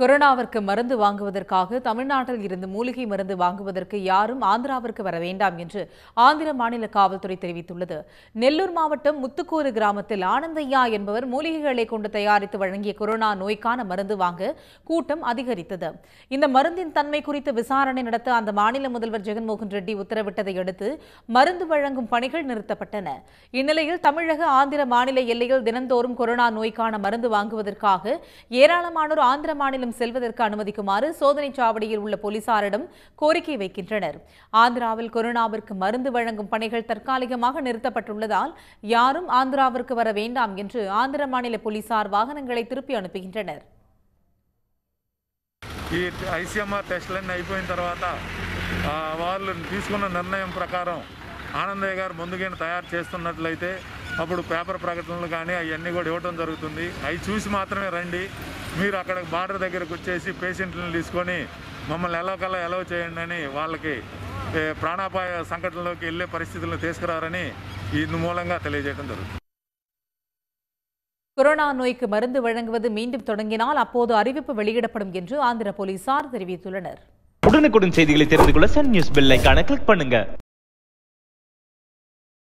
கொரோனாவிற்கு மருந்து வாங்குவதற்காக தமிழ்நாட்டில் இருந்து மூலிகை மருந்து வாங்குவதற்கு யாரும் ஆந்திராவிற்கு வர வேண்டாம் என்று ஆந்திர மாநில காவல்துறை தெரிவித்துள்ளது நெல்லூர் மாவட்டம் முத்துக்கூறு கிராமத்தில் ஆனந்தையா என்பவர் மூலிகைகளை கொண்டு தயாரித்து வழங்கிய கொரோனா நோய்க்கான மருந்து வாங்க கூட்டம் அதிகரித்தது இந்த மருந்தின் தன்மை குறித்து விசாரணை நடத்த அந்த மாநில முதல்வர் ஜெகன்மோகன் ரெட்டி உத்தரவிட்டதை அடுத்து மருந்து வழங்கும் பணிகள் நிறுத்தப்பட்டன இந்நிலையில் தமிழக ஆந்திர மாநில எல்லையில் தினந்தோறும் கொரோனா நோய்க்கான மருந்து வாங்குவதற்காக ஏராளமானோர் ஆந்திர மாநில மாநிலம் செல்வதற்கு அனுமதிக்குமாறு சோதனைச் சாவடியில் உள்ள போலீசாரிடம் கோரிக்கை வைக்கின்றனர் ஆந்திராவில் கொரோனாவிற்கு மருந்து வழங்கும் பணிகள் தற்காலிகமாக நிறுத்தப்பட்டுள்ளதால் யாரும் ஆந்திராவிற்கு வர வேண்டாம் என்று ஆந்திர மாநில போலீசார் வாகனங்களை திருப்பி அனுப்புகின்றனர் ஐசிஎம்ஆர் ఐసీఎంఆర్ టెస్టులన్నీ అయిపోయిన తర్వాత వాళ్ళు తీసుకున్న నిర్ణయం ప్రకారం ఆనందయ్య గారు ముందుగానే తయారు చేస్తున్నట్లయితే అప్పుడు పేపర్ ప్రకటనలు కానీ అవన్నీ కూడా ఇవ్వటం జరుగుతుంది అవి చూసి మాత్రమే రండి మీరు అక్కడ బార్డర్ దగ్గరకు వచ్చేసి పేషెంట్లను తీసుకొని మమ్మల్ని ఎలాకల్లా ఎలా చేయండి అని వాళ్ళకి ప్రాణాపాయ సంఘటనలోకి వెళ్ళే పరిస్థితులను తీసుకురారని ఇందు మూలంగా తెలియజేయడం జరుగుతుంది கொரோனா நோய்க்கு மருந்து வழங்குவது மீண்டும் தொடங்கினால் அப்போது அறிவிப்பு வெளியிடப்படும் என்று ஆந்திர போலீசார் தெரிவித்துள்ளனர் உடனுக்குடன் செய்திகளை தெரிந்து கொள்ள சன் நியூஸ் பெல் கிளிக் பண்ணுங்க